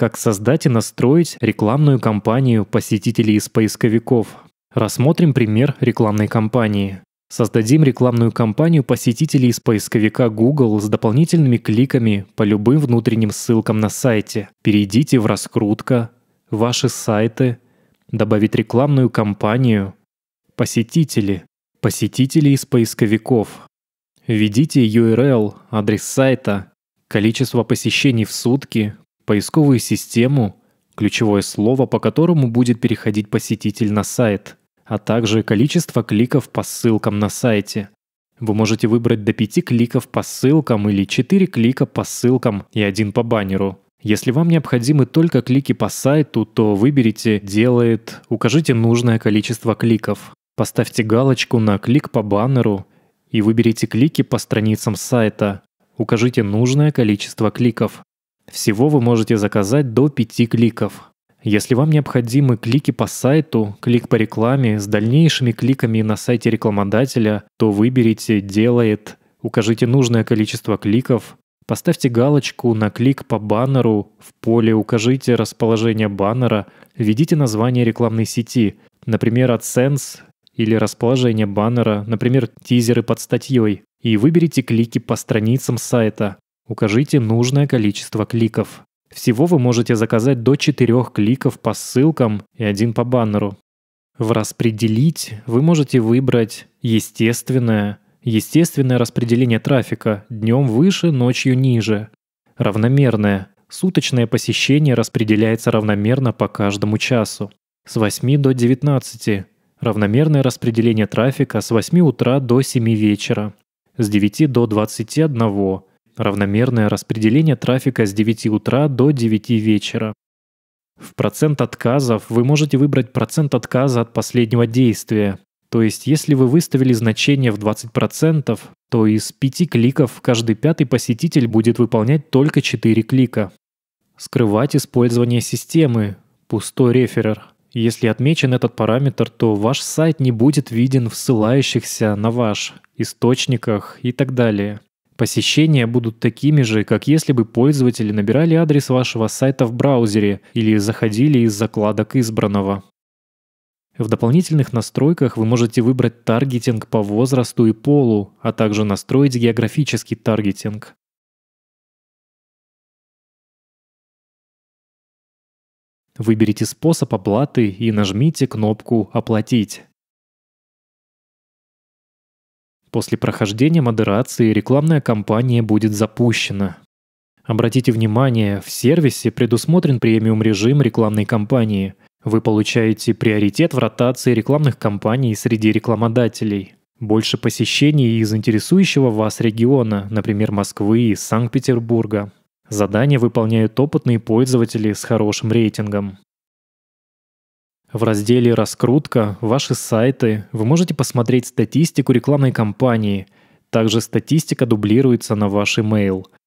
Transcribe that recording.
как создать и настроить рекламную кампанию посетителей из поисковиков. Рассмотрим пример рекламной кампании. Создадим рекламную кампанию посетителей из поисковика Google с дополнительными кликами по любым внутренним ссылкам на сайте. Перейдите в раскрутка, ваши сайты, добавить рекламную кампанию, посетители, посетители из поисковиков. Введите URL, адрес сайта, количество посещений в сутки, поисковую систему, ключевое слово, по которому будет переходить посетитель на сайт, а также количество кликов по ссылкам на сайте. Вы можете выбрать до 5 кликов по ссылкам или 4 клика по ссылкам и один по баннеру. Если вам необходимы только клики по сайту, то выберите «Делает», укажите нужное количество кликов. Поставьте галочку на «Клик по баннеру» и выберите клики по страницам сайта. Укажите нужное количество кликов. Всего вы можете заказать до 5 кликов. Если вам необходимы клики по сайту, клик по рекламе с дальнейшими кликами на сайте рекламодателя, то выберите «Делает», укажите нужное количество кликов, поставьте галочку на клик по баннеру, в поле укажите расположение баннера, введите название рекламной сети, например, AdSense или расположение баннера, например, тизеры под статьей, и выберите клики по страницам сайта. Укажите нужное количество кликов. Всего вы можете заказать до 4 кликов по ссылкам и один по баннеру. В «Распределить» вы можете выбрать «Естественное», «Естественное распределение трафика» днем выше, ночью ниже, «Равномерное» суточное посещение распределяется равномерно по каждому часу. С 8 до 19. Равномерное распределение трафика с 8 утра до 7 вечера. С 9 до 21 равномерное распределение трафика с 9 утра до 9 вечера. В процент отказов вы можете выбрать процент отказа от последнего действия. То есть, если вы выставили значение в 20%, то из 5 кликов каждый пятый посетитель будет выполнять только 4 клика. Скрывать использование системы. Пустой реферер. Если отмечен этот параметр, то ваш сайт не будет виден в ссылающихся на ваш источниках и так далее. Посещения будут такими же, как если бы пользователи набирали адрес вашего сайта в браузере или заходили из закладок избранного. В дополнительных настройках вы можете выбрать таргетинг по возрасту и полу, а также настроить географический таргетинг. Выберите способ оплаты и нажмите кнопку «Оплатить». После прохождения модерации рекламная кампания будет запущена. Обратите внимание, в сервисе предусмотрен премиум-режим рекламной кампании. Вы получаете приоритет в ротации рекламных кампаний среди рекламодателей. Больше посещений из интересующего вас региона, например, Москвы и Санкт-Петербурга. Задания выполняют опытные пользователи с хорошим рейтингом. В разделе «Раскрутка», «Ваши сайты» вы можете посмотреть статистику рекламной кампании. Также статистика дублируется на ваш email –